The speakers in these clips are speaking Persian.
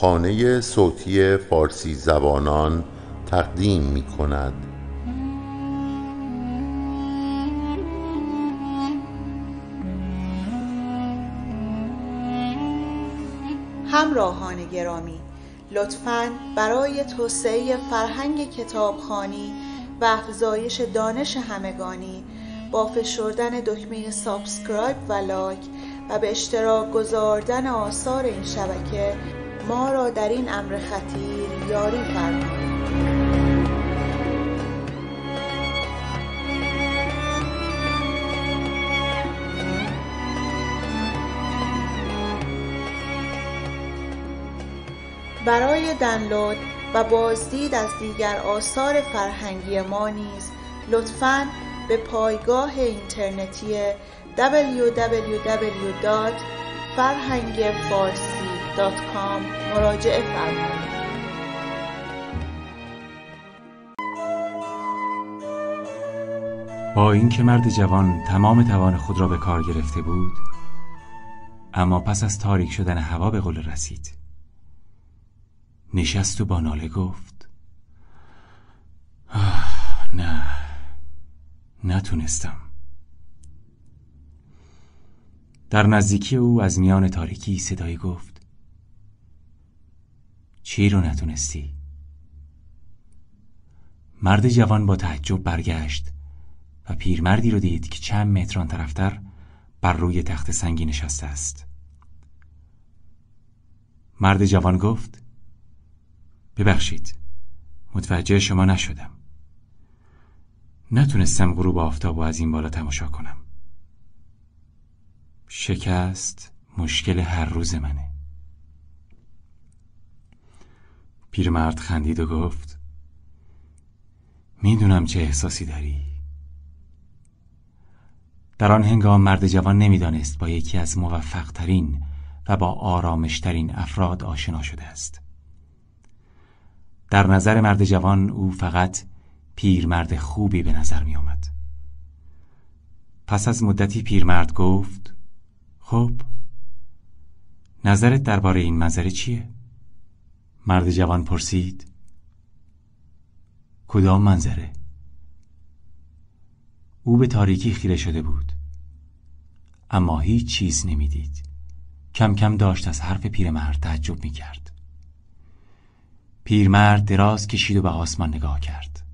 خانه صوتی فارسی زبانان تقدیم می کند همراهان گرامی لطفا برای توسعه فرهنگ کتابخانی و افزایش دانش همگانی با فشردن دکمه سابسکرایب و لایک و به اشتراک گذاردن آثار این شبکه ما را در این امر خطیر یاری فرمایید برای دانلود و بازدید از دیگر آثار فرهنگی ما نیز لطفاً به پایگاه اینترنتی www.farhangfarsi مراجعه فرمایید. با اینکه مرد جوان تمام توان خود را به کار گرفته بود اما پس از تاریک شدن هوا به قول رسید نشست و با ناله گفت نه نتونستم در نزدیکی او از میان تاریکی صدایی گفت چی رو نتونستی؟ مرد جوان با تعجب برگشت و پیرمردی رو دید که چند متران طرفتر بر روی تخت سنگی نشسته است. مرد جوان گفت: ببخشید متوجه شما نشدم. نتونستم غروب آفتاب و از این بالا تماشا کنم. شکست مشکل هر روز منه. پیرمرد خندید و گفت میدونم چه احساسی داری در آن هنگام مرد جوان نمیدانست با یکی از موفقترین و با آرامشترین افراد آشنا شده است در نظر مرد جوان او فقط پیرمرد خوبی به نظر می آمد. پس از مدتی پیرمرد گفت خب نظرت درباره این منظره چیه؟ مرد جوان پرسید کدام منظره او به تاریکی خیره شده بود اما هیچ چیز نمیدید کم کم داشت از حرف پیرمرد تعجب می کرد پیرمرد دراز کشید و به آسمان نگاه کرد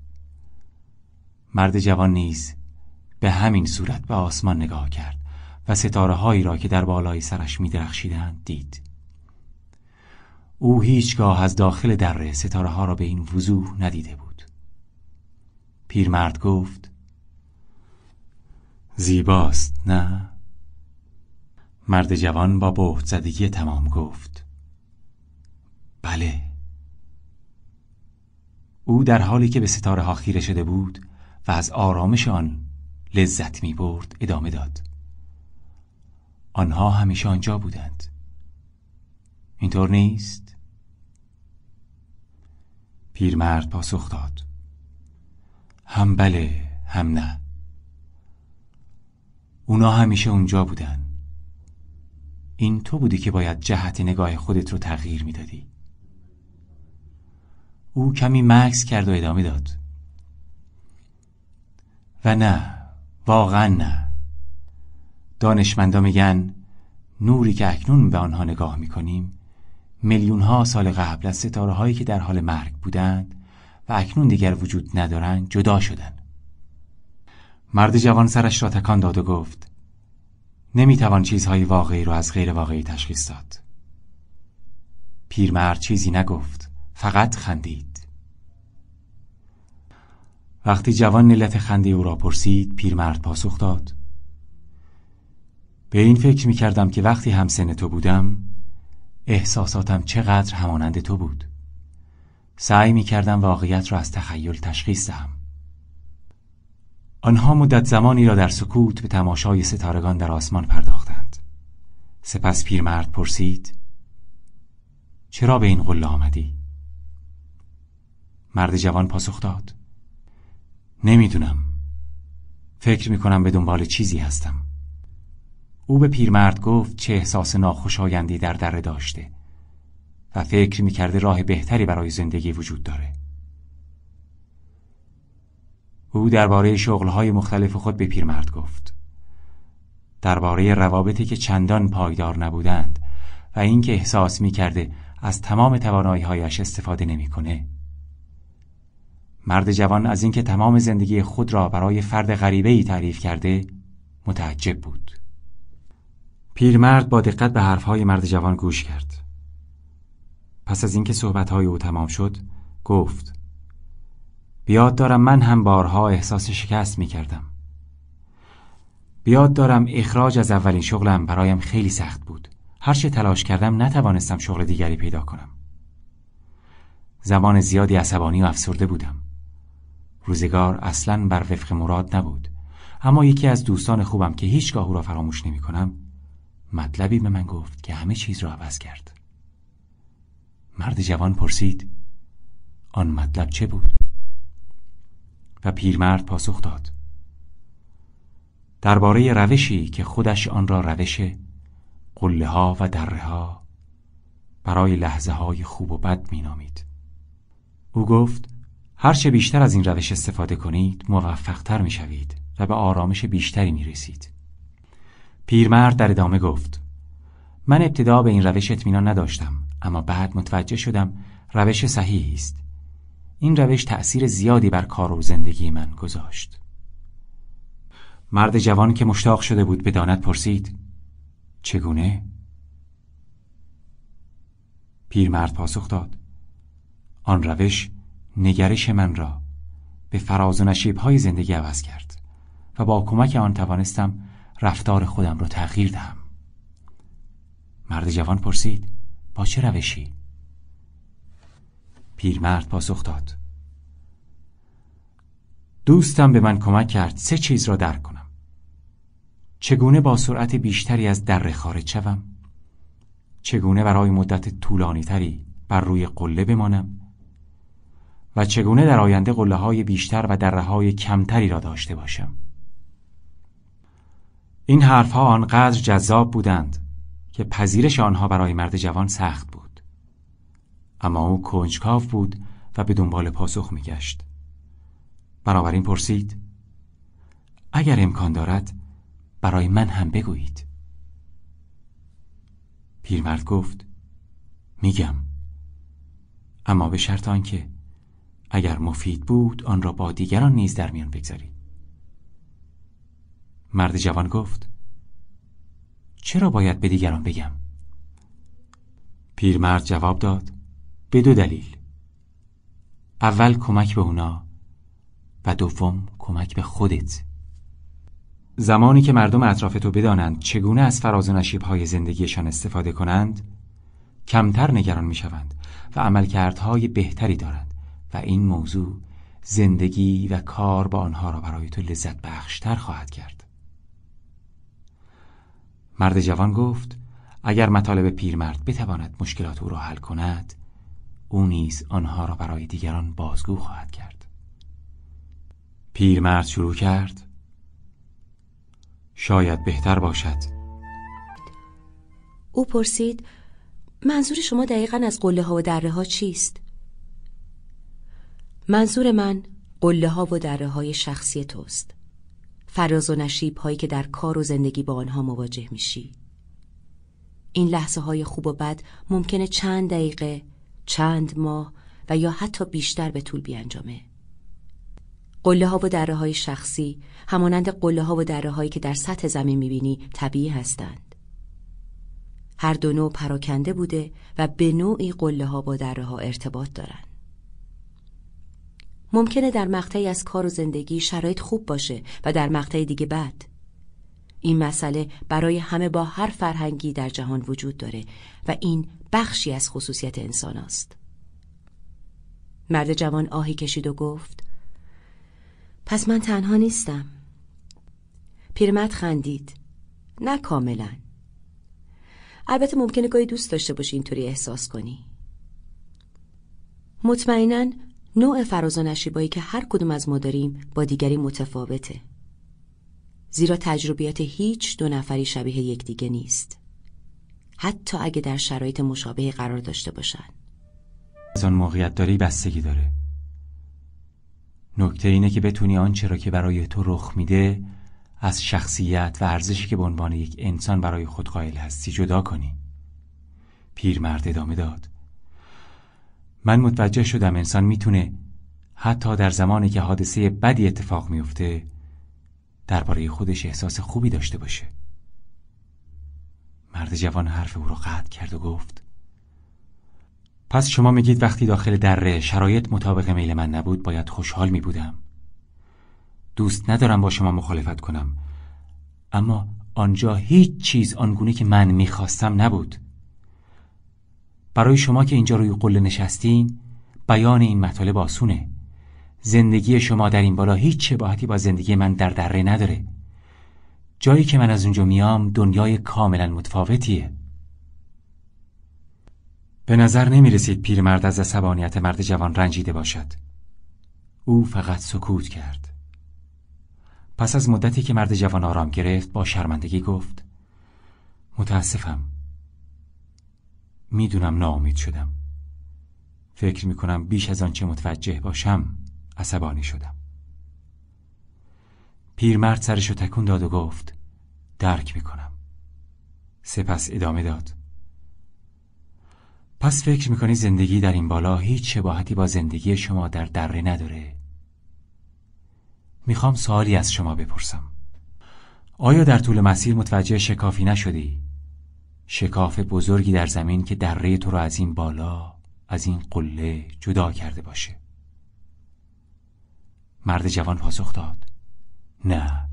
مرد جوان نیز به همین صورت به آسمان نگاه کرد و ستاره هایی را که در بالای سرش می درخشیدند دید او هیچگاه از داخل دره ستاره ها را به این وضوح ندیده بود پیرمرد گفت زیباست نه؟ مرد جوان با بهت زدگی تمام گفت بله او در حالی که به ستاره ها خیره شده بود و از آرامش آن لذت می برد ادامه داد آنها همیشه آنجا بودند اینطور نیست؟ پیرمرد پاسخ داد هم بله هم نه اونا همیشه اونجا بودن این تو بودی که باید جهت نگاه خودت رو تغییر میدادی او کمی مکس کرد و ادامه داد و نه واقعا نه دانشمندا میگن نوری که اکنون به آنها نگاه میکنیم میلیون ها سال قبل از ستاره هایی که در حال مرگ بودند و اکنون دیگر وجود ندارند جدا شدند. مرد جوان سرش را تکان داد و گفت توان چیزهای واقعی را از غیر واقعی تشخیص داد. پیرمرد چیزی نگفت فقط خندید. وقتی جوان نلت خنده او را پرسید پیرمرد پاسخ داد به این فکر می کردم که وقتی همسن تو بودم احساساتم چقدر همانند تو بود سعی می کردم واقعیت را از تخیل تشخیص دهم آنها مدت زمانی را در سکوت به تماشای ستارگان در آسمان پرداختند سپس پیرمرد پرسید چرا به این قله آمدی؟ مرد جوان پاسخ داد نمیدونم فکر می کنم به دنبال چیزی هستم او به پیرمرد گفت چه احساس ناخوشایندی در دره داشته و فکر میکرده راه بهتری برای زندگی وجود داره او درباره شغلهای مختلف خود به پیرمرد گفت درباره روابطی که چندان پایدار نبودند و اینکه احساس میکرده از تمام هایش استفاده نمیکنه مرد جوان از اینکه تمام زندگی خود را برای فرد غریبه ای تعریف کرده متعجب بود پیرمرد با دقت به حرفهای مرد جوان گوش کرد پس از اینکه صحبتهای او تمام شد گفت بیاد دارم من هم بارها احساس شکست می کردم بیاد دارم اخراج از اولین شغلم برایم خیلی سخت بود هرچه تلاش کردم نتوانستم شغل دیگری پیدا کنم زمان زیادی عصبانی و افسرده بودم روزگار اصلا بر وفق مراد نبود اما یکی از دوستان خوبم که هیچگاه او را فراموش نمی کنم مطلبی به من گفت که همه چیز را عوض کرد مرد جوان پرسید آن مطلب چه بود و پیرمرد پاسخ داد درباره روشی که خودش آن را روش قله ها و دره ها برای لحظه های خوب و بد نامید او گفت هرچه بیشتر از این روش استفاده کنید موفقتر میشوید و به آرامش بیشتری می رسید. پیرمرد در ادامه گفت من ابتدا به این روش اطمینان نداشتم اما بعد متوجه شدم روش صحیح است این روش تأثیر زیادی بر کار و زندگی من گذاشت مرد جوان که مشتاق شده بود به دانت پرسید چگونه؟ پیرمرد پاسخ داد آن روش نگرش من را به فراز و های زندگی عوض کرد و با کمک آن توانستم رفتار خودم رو تغییر دهم مرد جوان پرسید با چه روشی؟ پیرمرد پاسخ داد دوستم به من کمک کرد سه چیز را درک کنم چگونه با سرعت بیشتری از دره خارج شوم چگونه برای مدت طولانی تری بر روی قله بمانم و چگونه در آینده قله های بیشتر و دره های کمتری را داشته باشم این حرفها آنقدر جذاب بودند که پذیرش آنها برای مرد جوان سخت بود اما او کنجکاو بود و به دنبال پاسخ میگشت بنابراین پرسید اگر امکان دارد برای من هم بگویید پیرمرد گفت میگم اما به شرط آنکه اگر مفید بود آن را با دیگران نیز در میان بگذارید مرد جوان گفت چرا باید به دیگران بگم؟ پیرمرد جواب داد به دو دلیل اول کمک به اونا و دوم کمک به خودت زمانی که مردم اطراف تو بدانند چگونه از فراز و های زندگیشان استفاده کنند کمتر نگران می شوند و عملکردهای بهتری دارند و این موضوع زندگی و کار با آنها را برای تو لذت بخشتر خواهد کرد مرد جوان گفت اگر مطالب پیرمرد بتواند مشکلات او را حل کند او نیز آنها را برای دیگران بازگو خواهد کرد پیرمرد شروع کرد شاید بهتر باشد او پرسید منظور شما دقیقا از قله ها و دره ها چیست؟ منظور من قله ها و دره های شخصی توست فراز و نشیب هایی که در کار و زندگی با آنها مواجه میشی این لحظه های خوب و بد ممکنه چند دقیقه، چند ماه و یا حتی بیشتر به طول بیانجامه قله ها و دره های شخصی همانند قله ها و دره هایی که در سطح زمین میبینی طبیعی هستند هر دو نوع پراکنده بوده و به نوعی قله ها با دره ها ارتباط دارند ممکنه در مقطعی از کار و زندگی شرایط خوب باشه و در مقطع دیگه بد این مسئله برای همه با هر فرهنگی در جهان وجود داره و این بخشی از خصوصیت انسان است. مرد جوان آهی کشید و گفت پس من تنها نیستم پیرمرد خندید نه کاملا البته ممکنه گاهی دوست داشته باشی اینطوری احساس کنی مطمئنا نوع فراز و نشیبایی که هر کدوم از ما داریم با دیگری متفاوته زیرا تجربیات هیچ دو نفری شبیه یکدیگه نیست حتی اگه در شرایط مشابه قرار داشته باشن از آن موقعیت داری بستگی داره نکته اینه که بتونی آنچه را که برای تو رخ میده از شخصیت و ارزشی که به عنوان یک انسان برای خود قائل هستی جدا کنی پیرمرد ادامه داد من متوجه شدم انسان میتونه حتی در زمانی که حادثه بدی اتفاق میفته درباره خودش احساس خوبی داشته باشه مرد جوان حرف او را قطع کرد و گفت پس شما میگید وقتی داخل دره شرایط مطابق میل من نبود باید خوشحال می بودم دوست ندارم با شما مخالفت کنم اما آنجا هیچ چیز آنگونه که من میخواستم نبود برای شما که اینجا روی قله نشستین بیان این مطالب آسونه زندگی شما در این بالا هیچ شباهتی با زندگی من در دره نداره جایی که من از اونجا میام دنیای کاملا متفاوتیه به نظر نمی رسید پیرمرد از عصبانیت مرد جوان رنجیده باشد او فقط سکوت کرد پس از مدتی که مرد جوان آرام گرفت با شرمندگی گفت متاسفم میدونم ناامید شدم فکر میکنم بیش از آنچه متوجه باشم عصبانی شدم پیرمرد سرش رو تکون داد و گفت درک میکنم سپس ادامه داد پس فکر میکنی زندگی در این بالا هیچ شباهتی با زندگی شما در دره نداره میخوام سوالی از شما بپرسم آیا در طول مسیر متوجه شکافی نشدی؟ شکاف بزرگی در زمین که دره تو را از این بالا از این قله جدا کرده باشه مرد جوان پاسخ داد نه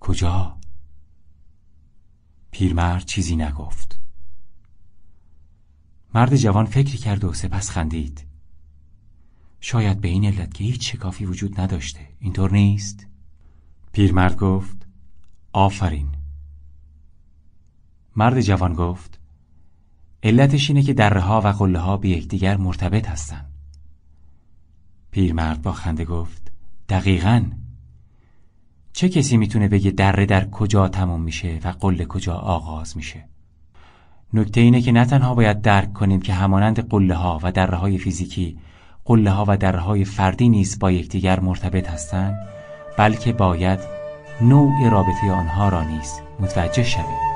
کجا پیرمرد چیزی نگفت مرد جوان فکری کرد و سپس خندید شاید به این علت که هیچ شکافی وجود نداشته اینطور نیست پیرمرد گفت آفرین مرد جوان گفت علتش اینه که دره ها و قله ها به یکدیگر مرتبط هستن پیرمرد با خنده گفت دقیقا چه کسی میتونه بگه دره در کجا تموم میشه و قله کجا آغاز میشه نکته اینه که نه تنها باید درک کنیم که همانند قله ها و دره های فیزیکی قله ها و دره های فردی نیست با یکدیگر مرتبط هستند بلکه باید نوع رابطه آنها را نیز متوجه شویم